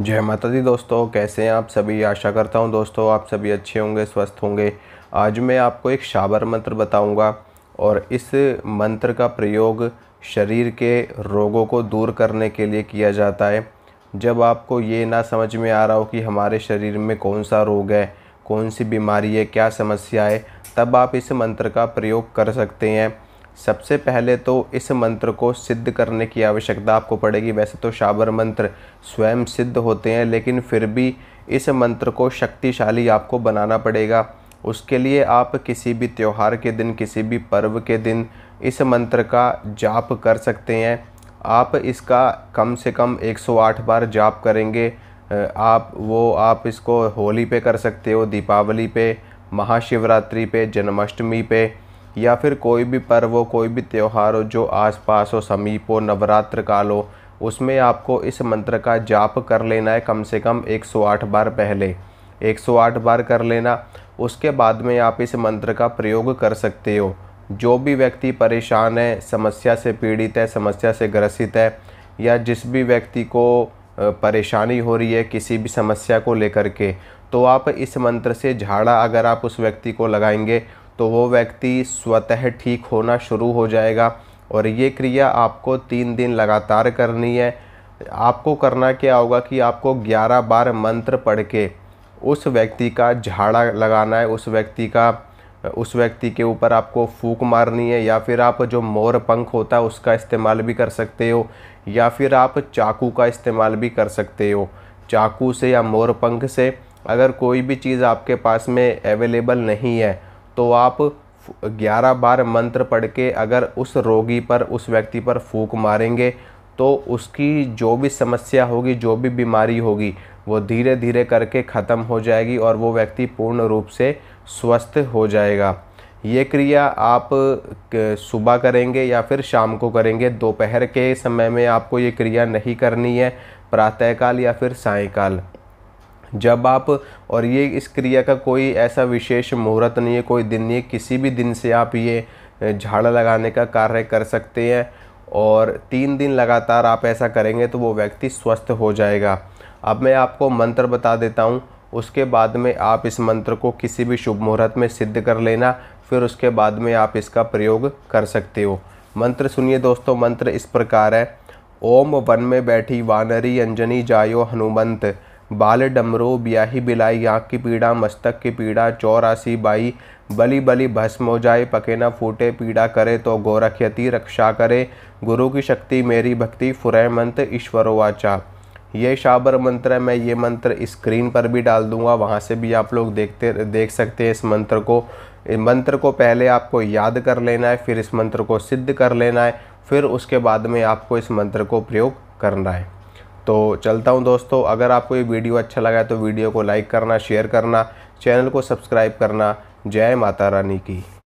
जय माता दी दोस्तों कैसे हैं आप सभी आशा करता हूं दोस्तों आप सभी अच्छे होंगे स्वस्थ होंगे आज मैं आपको एक शाबर मंत्र बताऊंगा और इस मंत्र का प्रयोग शरीर के रोगों को दूर करने के लिए किया जाता है जब आपको ये ना समझ में आ रहा हो कि हमारे शरीर में कौन सा रोग है कौन सी बीमारी है क्या समस्या है तब आप इस मंत्र का प्रयोग कर सकते हैं सबसे पहले तो इस मंत्र को सिद्ध करने की आवश्यकता आपको पड़ेगी वैसे तो शाबर मंत्र स्वयं सिद्ध होते हैं लेकिन फिर भी इस मंत्र को शक्तिशाली आपको बनाना पड़ेगा उसके लिए आप किसी भी त्यौहार के दिन किसी भी पर्व के दिन इस मंत्र का जाप कर सकते हैं आप इसका कम से कम 108 बार जाप करेंगे आप वो आप इसको होली पे कर सकते हो दीपावली पे महाशिवरात्रि पे जन्माष्टमी पे या फिर कोई भी पर्व हो कोई भी त्यौहार हो जो आस पास हो समीप हो नवरात्र काल हो उसमें आपको इस मंत्र का जाप कर लेना है कम से कम 108 बार पहले 108 बार कर लेना उसके बाद में आप इस मंत्र का प्रयोग कर सकते हो जो भी व्यक्ति परेशान है समस्या से पीड़ित है समस्या से ग्रसित है या जिस भी व्यक्ति को परेशानी हो रही है किसी भी समस्या को लेकर के तो आप इस मंत्र से झाड़ा अगर आप उस व्यक्ति को लगाएंगे तो वो व्यक्ति स्वतः ठीक होना शुरू हो जाएगा और ये क्रिया आपको तीन दिन लगातार करनी है आपको करना क्या होगा कि आपको 11 बार मंत्र पढ़ के उस व्यक्ति का झाड़ा लगाना है उस व्यक्ति का उस व्यक्ति के ऊपर आपको फूक मारनी है या फिर आप जो मोर पंख होता है उसका इस्तेमाल भी कर सकते हो या फिर आप चाकू का इस्तेमाल भी कर सकते हो चाकू से या मोर पंख से अगर कोई भी चीज़ आपके पास में अवेलेबल नहीं है तो आप ग्यारह बार मंत्र पढ़ के अगर उस रोगी पर उस व्यक्ति पर फूक मारेंगे तो उसकी जो भी समस्या होगी जो भी बीमारी होगी वो धीरे धीरे करके ख़त्म हो जाएगी और वो व्यक्ति पूर्ण रूप से स्वस्थ हो जाएगा ये क्रिया आप सुबह करेंगे या फिर शाम को करेंगे दोपहर के समय में आपको ये क्रिया नहीं करनी है प्रातःकाल या फिर सायकाल जब आप और ये इस क्रिया का कोई ऐसा विशेष मुहूर्त नहीं है कोई दिन नहीं है किसी भी दिन से आप ये झाड़ा लगाने का कार्य कर सकते हैं और तीन दिन लगातार आप ऐसा करेंगे तो वो व्यक्ति स्वस्थ हो जाएगा अब मैं आपको मंत्र बता देता हूँ उसके बाद में आप इस मंत्र को किसी भी शुभ मुहूर्त में सिद्ध कर लेना फिर उसके बाद में आप इसका प्रयोग कर सकते हो मंत्र सुनिए दोस्तों मंत्र इस प्रकार है ओम वन में बैठी वानरी अंजनी जायो हनुमंत बाल डमरो ब्याही बिलाई आँख की पीड़ा मस्तक की पीड़ा चौरासी बाई बली बली भस्म हो जाए पके ना फूटे पीड़ा करे तो गोरख्यति रक्षा करे गुरु की शक्ति मेरी भक्ति ईश्वरो वाचा ये शाबर मंत्र है मैं ये मंत्र स्क्रीन पर भी डाल दूंगा वहाँ से भी आप लोग देखते देख सकते हैं इस मंत्र को मंत्र को पहले आपको याद कर लेना है फिर इस मंत्र को सिद्ध कर लेना है फिर उसके बाद में आपको इस मंत्र को प्रयोग करना है तो चलता हूँ दोस्तों अगर आपको ये वीडियो अच्छा लगा तो वीडियो को लाइक करना शेयर करना चैनल को सब्सक्राइब करना जय माता रानी की